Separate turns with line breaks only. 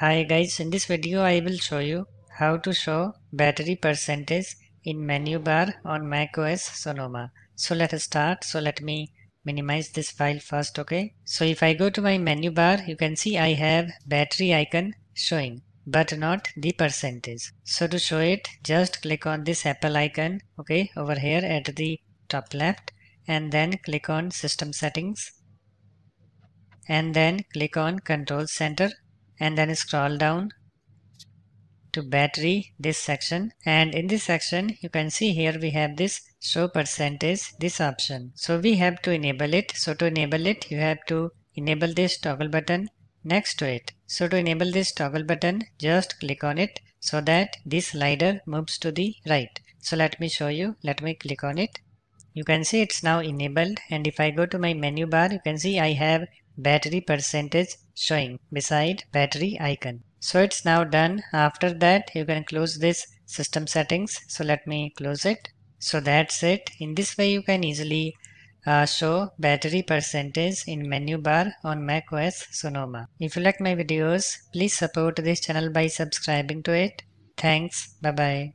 Hi guys, in this video I will show you how to show battery percentage in menu bar on macOS Sonoma. So let us start. So let me minimize this file first, okay? So if I go to my menu bar, you can see I have battery icon showing but not the percentage. So to show it, just click on this Apple icon, okay, over here at the top left and then click on system settings and then click on control center and then scroll down to battery this section and in this section you can see here we have this show percentage this option so we have to enable it so to enable it you have to enable this toggle button next to it so to enable this toggle button just click on it so that this slider moves to the right so let me show you let me click on it you can see it's now enabled and if I go to my menu bar you can see I have battery percentage showing beside battery icon. So it's now done. After that you can close this system settings. So let me close it. So that's it. In this way you can easily uh, show battery percentage in menu bar on macOS Sonoma. If you like my videos, please support this channel by subscribing to it. Thanks. Bye-bye.